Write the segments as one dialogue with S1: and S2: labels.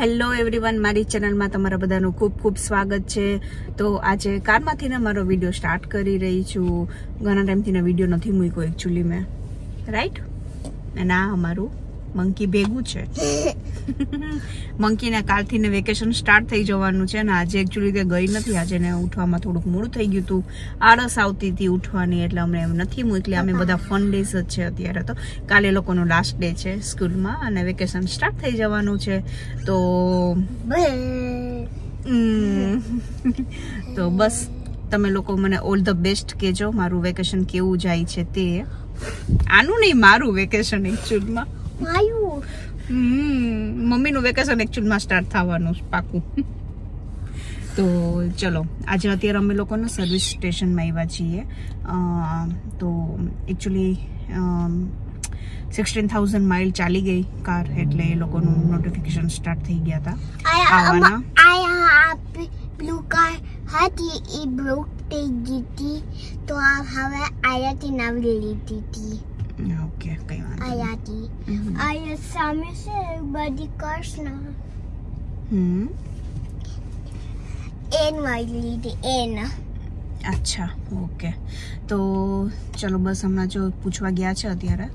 S1: Hello everyone મારી ચેનલમાં તમારા બધાનું ખૂબ ખૂબ સ્વાગત છે તો આજે કારમાંથીને મારો વિડીયો સ્ટાર્ટ કરી રહી છું ઘણા ટાઈમથીને વિડીયો નથી મૂક્યો એકચ્યુઅલી મેં રાઈટ અને આ અમારું મંકી ભેગું છે મંકીને કાલથી ને વેકેશન સ્ટાર્ટ થઈ જવાનું છે અને આજે એકચ્યુઅલી તે ગઈ નથી આજે ને ઉઠવામાં થોડુંક મોડું થઈ ગયું હતું આળસ આવતી હતી ઉઠવાની એટલે અમને એમ નથી મોકલી અમે બધા ફન ડેઝ જ છે અત્યારે તો કાલે લોકોનો લાસ્ટ ડે છે સ્કૂલમાં અને વેકેશન સ્ટાર્ટ થઈ જવાનું છે તો તો બસ તમે લોકો મને ઓલ ધ બેસ્ટ કહેજો મારું વેકેશન કેવું જાય છે તે આનું નહીં મારું વેકેશન એકચ્યુઅલમાં માયું હમ મમ્મીનું વેકેશન એકચ્યુઅલમાં સ્ટાર્ટ થવાનું પાકું તો ચલો આજે અત્યારે અમે લોકોને સર્વિસ સ્ટેશનમાં આવ્યા છીએ તો એકચ્યુઅલી સિક્સટીન થાઉઝન્ડ માઇલ ચાલી ગઈ કાર એટલે એ લોકોનું નોટિફિકેશન સ્ટાર્ટ થઈ ગયા હતા આવવાના બ્લુ કાર હતી એ બ્રોક થઈ ગઈ હતી તો હવે આયાથી નવી લીધી હતી ઓકે કઈ વાંધો આયાતી આ સામે છે બધી કૃષ્ણ હમ એન વાળી લીધી એન અચ્છા ઓકે તો ચલો બસ હમણાં જો પૂછવા ગયા છે અત્યારે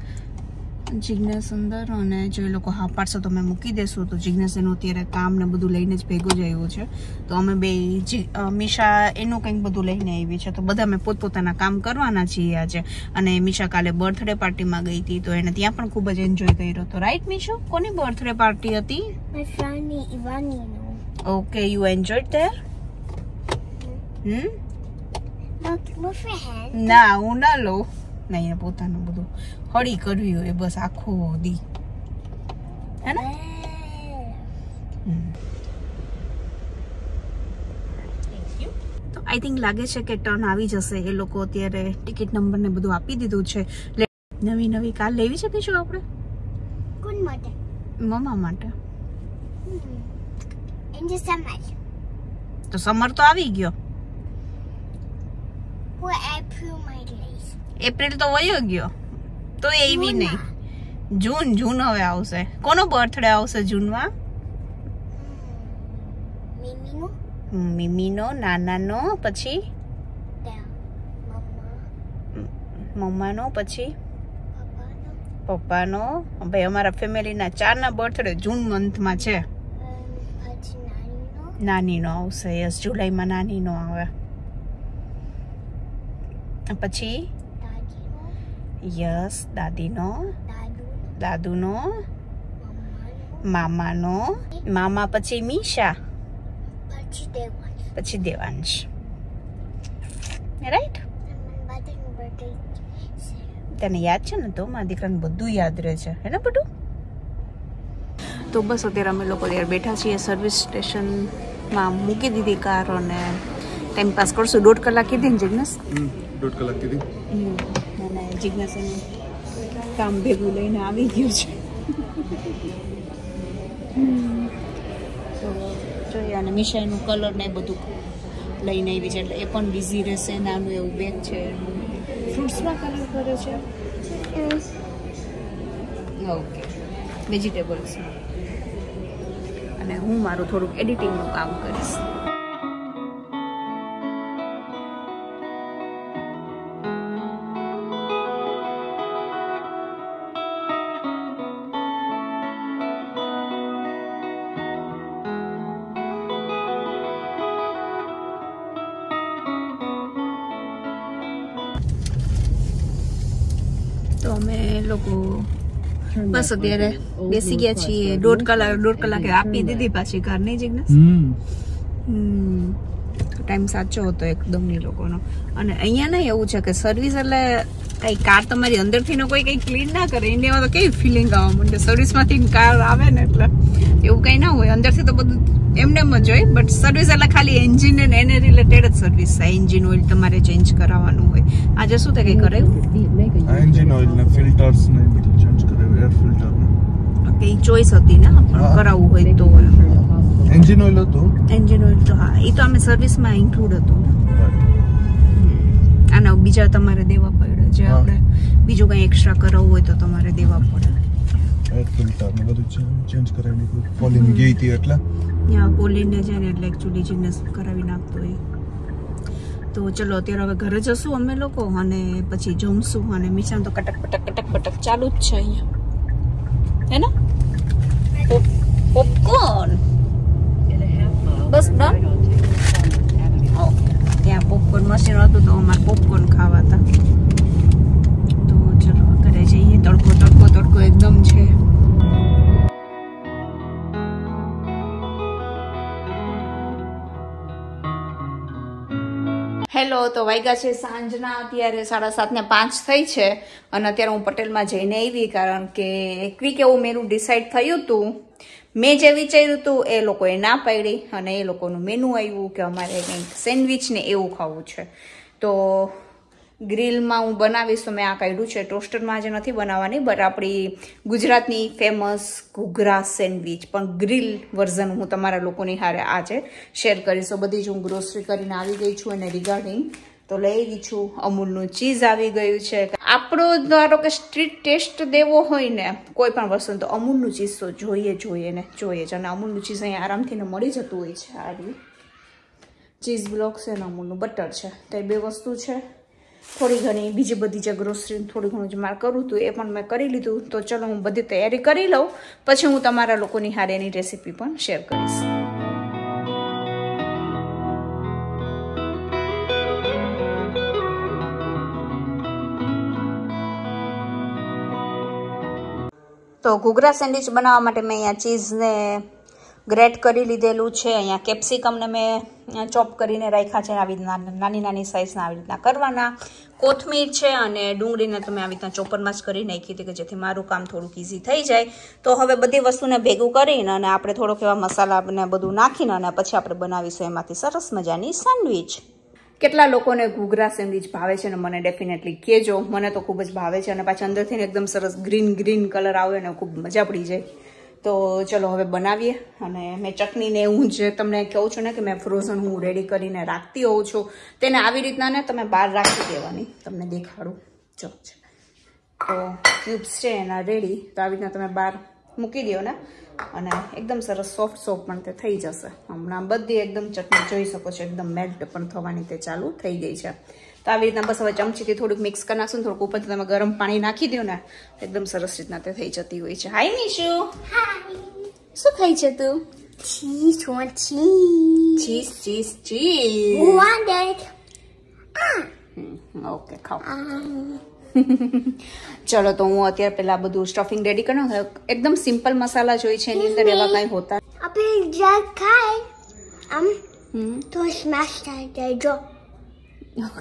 S1: જિજ્ઞાસ અંદર અને જો એ લોકો હા પાડશો તો અમે મૂકી દેશું તો જિજ્ઞાસ એનું અત્યારે કામ ને બધું લઈને જ ભેગું જ આવ્યું છે તો અમે બે મીશા એનું કંઈક બધું લઈને આવી છે તો બધા અમે પોતપોતાના કામ કરવાના છીએ આજે અને મીશા કાલે બર્થડે પાર્ટીમાં ગઈ હતી તો એને ત્યાં પણ ખૂબ જ એન્જોય કર્યો હતો રાઈટ મીશો કોની બર્થડે પાર્ટી હતી ઓકે યુ એન્જોય ધેર હમ ના હું ના લઉં ના એ પોતાનું બધું હળી કરવી હોય બસ આખો દી હે ને આઈ થિંક લાગે છે કે ટર્ન આવી જશે એ લોકો અત્યારે ટિકિટ નંબર ને બધું આપી દીધું છે નવી નવી કાર લેવી છે કે આપણે કોણ માટે મમ્મા માટે તો સમર તો આવી ગયો હું એપ્રિલ માં એપ્રિલ તો વયો ગયો તો એવી નહીં જૂન જૂન હવે આવશે કોનો બર્થડે આવશે જૂનમાં મિમીનો નાનાનો પછી મમ્માનો પછી પપ્પાનો ભાઈ અમારા ફેમિલીના ચારના બર્થડે જૂન મંથમાં છે નાનીનો આવશે યસ જુલાઈમાં નાનીનો આવે પછી યસ દાદીનો દાદુનો મામાનો મામા પછી મીશા પછી દેવાંશ રાઈટ તને યાદ છે ને તો મારા દીકરાને બધું યાદ રહે છે હે ને બધું તો બસ અત્યારે અમે લોકો ત્યારે બેઠા છીએ સર્વિસ સ્ટેશનમાં મૂકી દીધી કાર અને ટાઈમ પાસ કરશું દોઢ કલાક કીધી ને જગ્નેશ દોઢ કલાક કીધી જિજ્ઞાસાનું કામ ભેગું લઈને આવી ગયું છે તો જોઈએ અને મિશાઈનું કલર ને બધું લઈને આવી છે એટલે એ પણ બિઝી રહેશે નાનું એવું બેગ છે ફ્રૂટ્સમાં કલર કરે છે ઓકે વેજીટેબલ્સમાં અને હું મારું થોડુંક એડિટિંગનું કામ કરીશ અમે લોકો બસ અત્યારે બેસી ગયા છીએ દોઢ કલાક દોઢ કલાકે આપી દીધી પાછી ઘરની જિજ્ઞાસ ટાઈમ સાચો હતો એકદમ ની લોકોનો અને અહીંયા નહીં એવું છે કે સર્વિસ એટલે કઈ કાર તમારી અંદરથી નો કોઈ કઈ ક્લીન ના કરે ઇન્ડિયામાં તો કેવી ફિલિંગ આવવા માંડે સર્વિસમાંથી કાર આવે ને એટલે એવું કંઈ ના હોય અંદરથી તો બધું એમને એમ જ હોય બટ સર્વિસ એટલે ખાલી એન્જિન ને એને રિલેટેડ જ સર્વિસ છે એન્જિન ઓઇલ તમારે ચેન્જ કરાવવાનું હોય આજે શું તે કંઈ કરાયું એન્જિન ઓઇલ ને ફિલ્ટર્સ ને બધું ચેન્જ કરાવ્યું એર ફિલ્ટર ને ઓકે ચોઈસ હતી ને પણ કરાવવું હોય તો એન્જિન ઓઇલ હતું એન્જિન ઓઇલ તો હા એ તો અમે સર્વિસમાં ઇન્ક્લુડ હતું ને બનાવ બીજા તમારે દેવા પડે જે આપણે બીજું કંઈ એક્સ્ટ્રા કરાવવું હોય તો તમારે દેવા પડે ફિલ્ટર ને બધું ચેન્જ કરાવી દીધું પોલિન ગઈ હતી એટલે ત્યાં પોલિનને છે ને એટલે એકચ્યુઅલી જીનસ કરાવી નાખતો હોય તો ચલો અત્યારે હવે ઘરે જશું અમે લોકો અને પછી જમશું અને મિશાન તો કટક પટક કટક પટક ચાલુ જ છે અહીંયા હે ને પોપકોર્ન બસ ડન પોપકોર્ન મશીન હતું તો અમારે પોપકોર્ન ખાવા હતા તો ચલો ઘરે જઈએ તડકો તડકો તડકો એકદમ છે હેલો તો વાગ્યા છે સાંજના અત્યારે સાડા સાતને પાંચ થઈ છે અને અત્યારે હું પટેલમાં જઈને આવી કારણ કે ક્વિક એવું મેરું ડિસાઇડ થયું હતું મેં જે વિચાર્યું હતું એ લોકોએ ના પાડી અને એ લોકોનું મેનુ આવ્યું કે અમારે કંઈક સેન્ડવિચ ને એવું ખાવું છે તો ગ્રીલમાં હું બનાવીશ તો મેં આ કાઢ્યું છે ટોસ્ટરમાં આજે નથી બનાવવાની બટ આપણી ગુજરાતની ફેમસ ઘૂઘરા સેન્ડવિચ પણ ગ્રીલ વર્ઝન હું તમારા લોકોની હારે આજે શેર કરીશ બધી જ હું ગ્રોસરી કરીને આવી ગઈ છું અને રિગાર્ડિંગ તો લઈ ગઈ છું અમૂલનું ચીઝ આવી ગયું છે આપણો ધારો કે સ્ટ્રીટ ટેસ્ટ દેવો હોય ને કોઈ પણ વસ્તુ તો અમૂલનું ચીઝ તો જોઈએ જોઈએ ને જોઈએ જ અને અમૂલનું ચીઝ અહીંયા આરામથી મળી જતું હોય છે આવી ચીઝ બ્લોક છે ને અમૂલનું બટર છે તો એ બે વસ્તુ છે થોડી ઘણી બીજી બધી જે ગ્રોસરી થોડી ઘણું જ મારે કરું હતું એ પણ મેં કરી લીધું તો ચલો હું બધી તૈયારી કરી લઉં પછી હું તમારા લોકોની હારે એની રેસીપી પણ શેર કરીશ તો ઘૂઘરા સેન્ડવિચ બનાવવા માટે મેં અહીંયા ચીઝને ગ્રેટ કરી લીધેલું છે અહીંયા કેપ્સિકમને મેં ચોપ કરીને રાખ્યા છે આવી રીતના નાની નાની સાઇઝના આવી રીતના કરવાના કોથમીર છે અને ડુંગળીને તમે આવી રીતના ચોપરમાં જ કરી નાખી હતી કે જેથી મારું કામ થોડુંક ઇઝી થઈ જાય તો હવે બધી વસ્તુને ભેગું કરીને અને આપણે થોડોક એવા મસાલાને બધું નાખીને અને પછી આપણે બનાવીશું એમાંથી સરસ મજાની સેન્ડવિચ કેટલા લોકોને ઘૂઘરા સેન્ડવિચ ભાવે છે અને મને ડેફિનેટલી કહેજો મને તો ખૂબ જ ભાવે છે અને પાછા અંદરથી એકદમ સરસ ગ્રીન ગ્રીન કલર આવે અને ખૂબ મજા પડી જાય તો ચલો હવે બનાવીએ અને મેં ચટણીને હું જે તમને કહું છું ને કે મેં ફ્રોઝન હું રેડી કરીને રાખતી હોઉં છું તેને આવી રીતના ને તમે બહાર રાખી દેવાની તમને દેખાડું ચલો તો ક્યુબ્સ છે એના રેડી તો આવી રીતના તમે બહાર મૂકી દો ને અને એકદમ સરસ સોફ્ટ સોફ્ટ પણ તે થઈ જશે હમણાં બધી એકદમ ચટણી જોઈ શકો છો એકદમ મેલ્ટ પણ થવાની તે ચાલુ થઈ ગઈ છે તો આવી રીતના બસ હવે ચમચીથી થોડુંક મિક્સ કરી નાખશું થોડુંક ઉપરથી તમે ગરમ પાણી નાખી દો ને એકદમ સરસ રીતના તે થઈ જતી હોય છે હાય નીશુ શું ખાઈ છે તું cheese want cheese. Cheese, cheese, cheese. Want okay ખાઓ um, ચલો તો હું અત્યારે પહેલાં બધું સ્ટફિંગ રેડી કરી નાખું એકદમ સિમ્પલ મસાલા જોઈ છે એની અંદર એવા કાંઈ હોતા આપણે જ્યારે ખાય આમ તો સ્મેશ થઈ જાય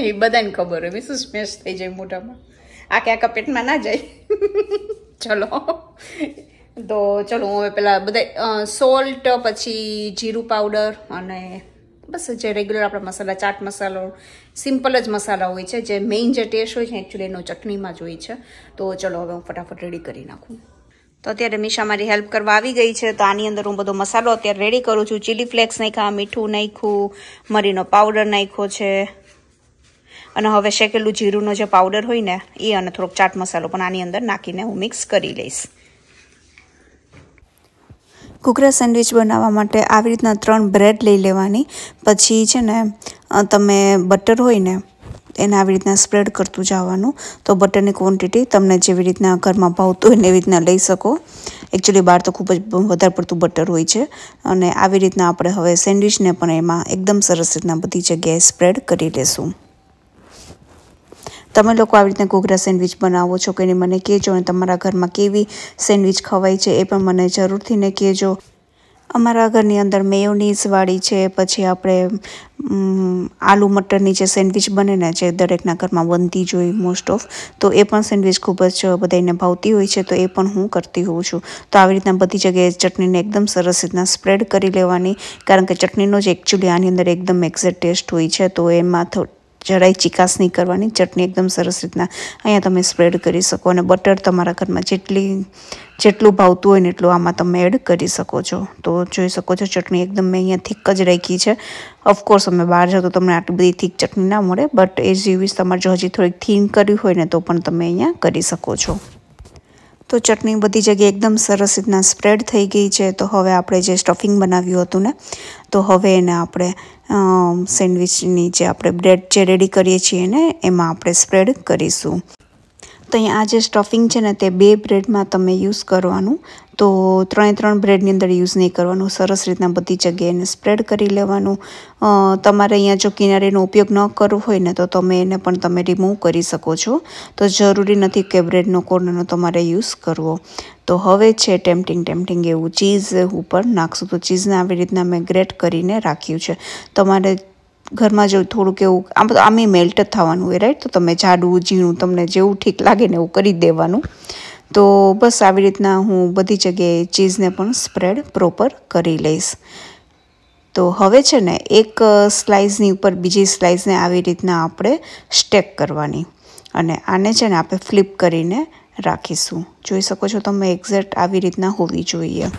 S1: એ બધાને ખબર હોય શું સ્મેશ થઈ જાય મોઢામાં આ ક્યાં કપેટમાં ના જાય ચલો તો ચલો હું હવે પહેલાં બધા સોલ્ટ પછી જીરું પાવડર અને બસ જે રેગ્યુલર આપણા મસાલા ચાટ મસાલો સિમ્પલ જ મસાલા હોય છે જે મેઇન જે ટેસ્ટ હોય છે એકચ્યુઅલી એનો ચટણીમાં જ હોય છે તો ચલો હવે હું ફટાફટ રેડી કરી નાખું તો અત્યારે મીશા મારી હેલ્પ કરવા આવી ગઈ છે તો આની અંદર હું બધો મસાલો અત્યારે રેડી કરું છું ચીલી ફ્લેક્સ નાખ્યા મીઠું નાખ્યું મરીનો પાવડર નાખ્યો છે અને હવે શેકેલું જીરુંનો જે પાવડર હોય ને એ અને થોડોક ચાટ મસાલો પણ આની અંદર નાખીને હું મિક્સ કરી લઈશ કુકરા સેન્ડવિચ બનાવવા માટે આવી રીતના ત્રણ બ્રેડ લઈ લેવાની પછી છે ને તમે બટર હોય ને એને આવી રીતના સ્પ્રેડ કરતું જવાનું તો બટરની ક્વોન્ટિટી તમને જેવી રીતના ઘરમાં ભાવતું હોય ને એવી રીતના લઈ શકો એકચ્યુઅલી બહાર તો ખૂબ જ વધારે પડતું બટર હોય છે અને આવી રીતના આપણે હવે સેન્ડવિચને પણ એમાં એકદમ સરસ રીતના બધી જગ્યાએ સ્પ્રેડ કરી લેશું તમે લોકો આવી રીતના ઘોઘરા સેન્ડવિચ બનાવો છો કે નહીં મને કહેજો અને તમારા ઘરમાં કેવી સેન્ડવિચ ખવાય છે એ પણ મને જરૂરથી ને કહેજો અમારા ઘરની અંદર મેયોનીઝવાળી છે પછી આપણે આલુ મટરની જે સેન્ડવિચ બને ને જે દરેકના ઘરમાં બનતી જ હોય મોસ્ટ ઓફ તો એ પણ સેન્ડવિચ ખૂબ જ બધાને ભાવતી હોય છે તો એ પણ હું કરતી હોઉં છું તો આવી રીતના બધી જગ્યાએ ચટણીને એકદમ સરસ રીતના સ્પ્રેડ કરી લેવાની કારણ કે ચટણીનો જ એકચ્યુઅલી આની અંદર એકદમ એક્ઝેક્ટ ટેસ્ટ હોય છે તો એમાં જરાય ચિકાસ નહીં કરવાની ચટણી એકદમ સરસ રીતના અહીંયા તમે સ્પ્રેડ કરી શકો અને બટર તમારા ઘરમાં જેટલી જેટલું ભાવતું હોય ને એટલું આમાં તમે એડ કરી શકો છો તો જોઈ શકો છો ચટણી એકદમ મેં અહીંયા થીક જ રાખી છે ઓફકોર્સ અમે બહાર જાઓ તો તમને આટલી બધી થીક ચટણી ના મળે બટ એઝ યુ તમારે જો હજી થોડીક થીન કરી હોય ને તો પણ તમે અહીંયા કરી શકો છો તો ચટણી બધી જગ્યાએ એકદમ સરસ રીતના સ્પ્રેડ થઈ ગઈ છે તો હવે આપણે જે સ્ટફિંગ બનાવ્યું હતું ને તો હવે એને આપણે સેન્ડવિચની જે આપણે બ્રેડ જે રેડી કરીએ છીએ એને એમાં આપણે સ્પ્રેડ કરીશું તો અહીંયા આ જે સ્ટફિંગ છે ને તે બે બ્રેડમાં તમે યુઝ કરવાનું તો ત્રણે ત્રણ બ્રેડની અંદર યુઝ નહીં કરવાનું સરસ રીતના બધી જગ્યાએ એને સ્પ્રેડ કરી લેવાનું તમારે અહીંયા જો કિનારીનો ઉપયોગ ન કરવો હોય ને તો તમે એને પણ તમે રિમૂવ કરી શકો છો તો જરૂરી નથી કે બ્રેડનો કોર્નરનો તમારે યુઝ કરવો તો હવે છે ટેમ્પટિંગ ટેમ્પટિંગ એવું ચીઝ ઉપર નાખશું તો ચીઝને આવી રીતના મેં ગ્રેટ કરીને રાખ્યું છે તમારે ઘરમાં જો થોડુંક એવું આમ તો આમે મેલ્ટ જ થવાનું હોય રાઈટ તો તમે જાડું ઝીણું તમને જેવું ઠીક લાગે ને એવું કરી દેવાનું તો બસ આવી રીતના હું બધી જગ્યાએ ચીઝને પણ સ્પ્રેડ પ્રોપર કરી લઈશ તો હવે છે ને એક સ્લાઇસની ઉપર બીજી સ્લાઇસને આવી રીતના આપણે સ્ટેક કરવાની અને આને છે ને આપણે ફ્લિપ કરીને રાખીશું જોઈ શકો છો તમે એક્ઝેક્ટ આવી રીતના હોવી જોઈએ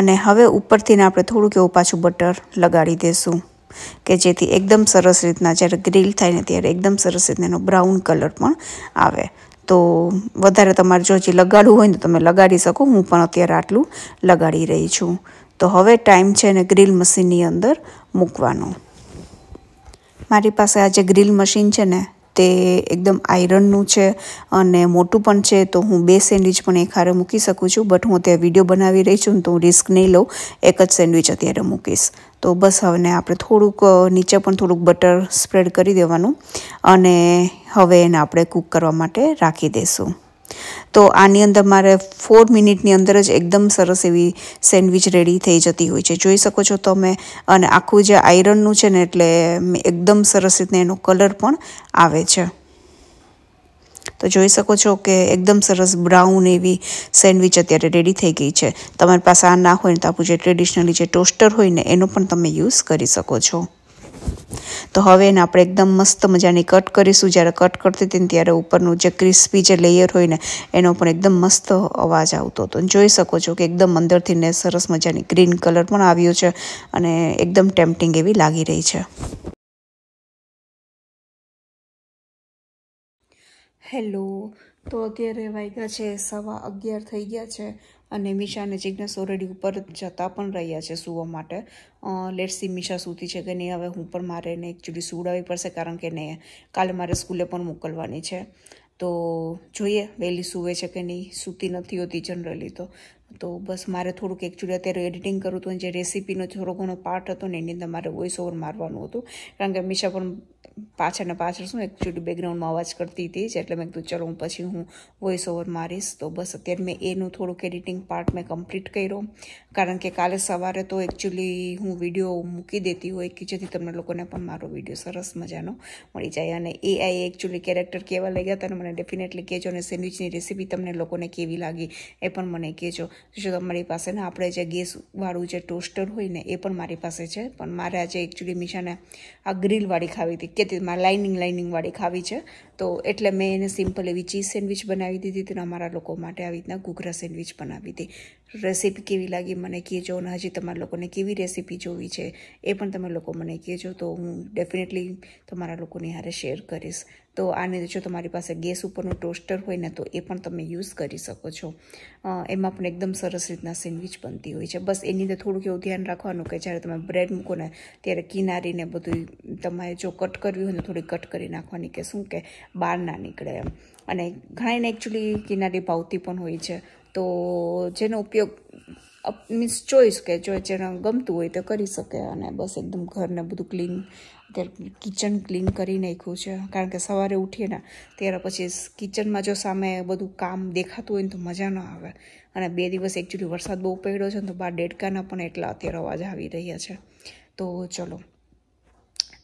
S1: અને હવે ઉપરથીને આપણે થોડુંક એવું પાછું બટર લગાડી દઈશું કે જેથી એકદમ સરસ રીતના જ્યારે ગ્રીલ થાય ને ત્યારે એકદમ સરસ રીતના એનો બ્રાઉન કલર પણ આવે તો વધારે તમારે જો હજી લગાડવું હોય ને તમે લગાડી શકો હું પણ અત્યારે આટલું લગાડી રહી છું તો હવે ટાઈમ છે એને ગ્રીલ મશીનની અંદર મૂકવાનો મારી પાસે આ જે ગ્રીલ મશીન છે ને તે એકદમ આયરનનું છે અને મોટું પણ છે તો હું બે સેન્ડવિચ પણ એક હારે મૂકી શકું છું બટ હું અત્યારે વિડીયો બનાવી રહી છું તો હું રિસ્ક નહીં લઉં એક જ સેન્ડવિચ અત્યારે મૂકીશ તો બસ હવે આપણે થોડુંક નીચે પણ થોડુંક બટર સ્પ્રેડ કરી દેવાનું અને હવે એને આપણે કૂક કરવા માટે રાખી દઈશું તો આની અંદર મારે ફોર મિનિટની અંદર જ એકદમ સરસ એવી સેન્ડવિચ રેડી થઈ જતી હોય છે જોઈ શકો છો તમે અને આખું જે આયરનનું છે ને એટલે એકદમ સરસ રીતને એનો કલર પણ આવે છે તો જોઈ શકો છો કે એકદમ સરસ બ્રાઉન એવી સેન્ડવિચ અત્યારે રેડી થઈ ગઈ છે તમારી પાસે આ ના હોય ને તો આપણું જે ટ્રેડિશનલી જે ટોસ્ટર હોય ને એનો પણ તમે યુઝ કરી શકો છો તો હવે એને આપણે એકદમ મસ્ત મજાની કટ કરીશું જ્યારે કટ કરતી હતી ત્યારે ઉપરનું જે ક્રિસ્પી જે લેયર હોય ને એનો પણ એકદમ મસ્ત અવાજ આવતો હતો જોઈ શકો છો કે એકદમ અંદરથી ને સરસ મજાની ગ્રીન કલર પણ આવ્યો છે અને એકદમ ટેમ્પટિંગ એવી લાગી રહી છે હેલો તો અત્યારે વાગ્યા છે સવા અગિયાર થઈ ગયા છે અને મિશા અને જિજ્ઞાસ ઓલરેડી ઉપર જતા પણ રહ્યા છે સૂવા માટે લેટ સી મિશા સૂતી છે કે નહીં હવે હું પણ મારે એને એકચ્યુલી સુવડાવવી પડશે કારણ કે નહીં કાલે મારે સ્કૂલે પણ મોકલવાની છે તો જોઈએ વહેલી સૂવે છે કે નહીં સૂતી નથી હોતી જનરલી તો તો બસ મારે થોડુંક એકચ્યુલી અત્યારે એડિટિંગ કરું હતું જે રેસીપીનો થોડો ઘણો પાર્ટ હતો ને એની અંદર મારે વોઇસ ઓવર મારવાનું હતું કારણ કે મિશા પણ પાછળના પાછળ શું એક છોટું બેકગ્રાઉન્ડમાં અવાજ કરતી હતી જ એટલે મેં કીધું ચલો હું પછી હું વોઇસ ઓવર મારીશ તો બસ અત્યારે મેં એનું થોડુંક એડિટિંગ પાર્ટ મેં કમ્પ્લીટ કર્યો કારણ કે કાલે સવારે તો એકચ્યુઅલી હું વિડીયો મૂકી દેતી હોય કે જેથી તમને લોકોને પણ મારો વિડીયો સરસ મજાનો મળી જાય અને એ આઈ એકચ્યુઅલી કેરેક્ટર કેવા લઈ ગયા હતા મને ડેફિનેટલી કહેજો અને સેન્ડવિચની રેસીપી તમને લોકોને કેવી લાગી એ પણ મને કહેજો જો તમારી પાસે ને આપણે જે ગેસવાળું જે ટોસ્ટર હોય ને એ પણ મારી પાસે છે પણ મારે આજે એકચ્યુઅલી મીશાને આ ગ્રીલવાળી ખાવી હતી કહેતી મારે લાઇનિંગ લાઇનિંગવાળી ખાવી છે તો એટલે મેં એને સિમ્પલ એવી ચીઝ સેન્ડવિચ બનાવી દીધી હતી અમારા લોકો માટે આવી રીતના ઘૂઘરા સેન્ડવિચ બનાવી હતી રેસીપી કેવી લાગી મને કહેજો અને હજી તમારા લોકોને કેવી રેસીપી જોવી છે એ પણ તમે લોકો મને કહેજો તો હું ડેફિનેટલી તમારા લોકોની હારે શેર કરીશ તો આને જો તમારી પાસે ગેસ ઉપરનું ટોસ્ટર હોય ને તો એ પણ તમે યુઝ કરી શકો છો એમાં પણ એકદમ સરસ રીતના સેન્ડવિચ બનતી હોય છે બસ એની અંદર થોડુંક એવું ધ્યાન રાખવાનું કે જ્યારે તમે બ્રેડ મૂકો ને ત્યારે કિનારીને બધું તમારે જો કટ કરવી હોય ને થોડી કટ કરી નાખવાની કે શું કે બહાર ના નીકળે એમ અને ઘણા એને એકચ્યુઅલી કિનારી ભાવતી પણ હોય છે તો જેનો ઉપયોગ મીન્સ ચોઈસ કે જો જેને ગમતું હોય તો કરી શકે અને બસ એકદમ ઘરને બધું ક્લીન અત્યારે કિચન ક્લીન કરી નાખ્યું છે કારણ કે સવારે ઉઠીએ ને ત્યારે પછી કિચનમાં જો સામે બધું કામ દેખાતું હોય ને તો મજા ન આવે અને બે દિવસ એકચ્યુઅલી વરસાદ બહુ પડ્યો છે ને તો બહાર ડેડકાના પણ એટલા અત્યારે અવાજ આવી રહ્યા છે તો ચલો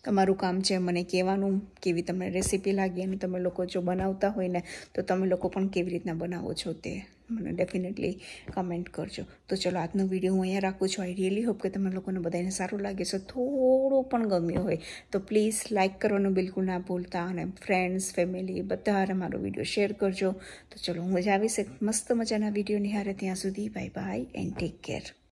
S1: તમારું કામ છે મને કહેવાનું કેવી તમને રેસીપી લાગી અને તમે લોકો જો બનાવતા હોય ને તો તમે લોકો પણ કેવી રીતના બનાવો છો તે મને ડેફિનેટલી કમેન્ટ કરજો તો ચલો આજનો વિડીયો હું અહીંયા રાખું છું આઈ રિયલી હોપ કે તમે લોકોને બધાને સારું લાગે છે થોડો પણ ગમ્યો હોય તો પ્લીઝ લાઇક કરવાનું બિલકુલ ના ભૂલતા અને ફ્રેન્ડ્સ ફેમિલી બધાને મારો વિડીયો શેર કરજો તો ચલો હું જ આવીશ એક મસ્ત મજાના વિડીયો નિહારે ત્યાં સુધી bye bye and take care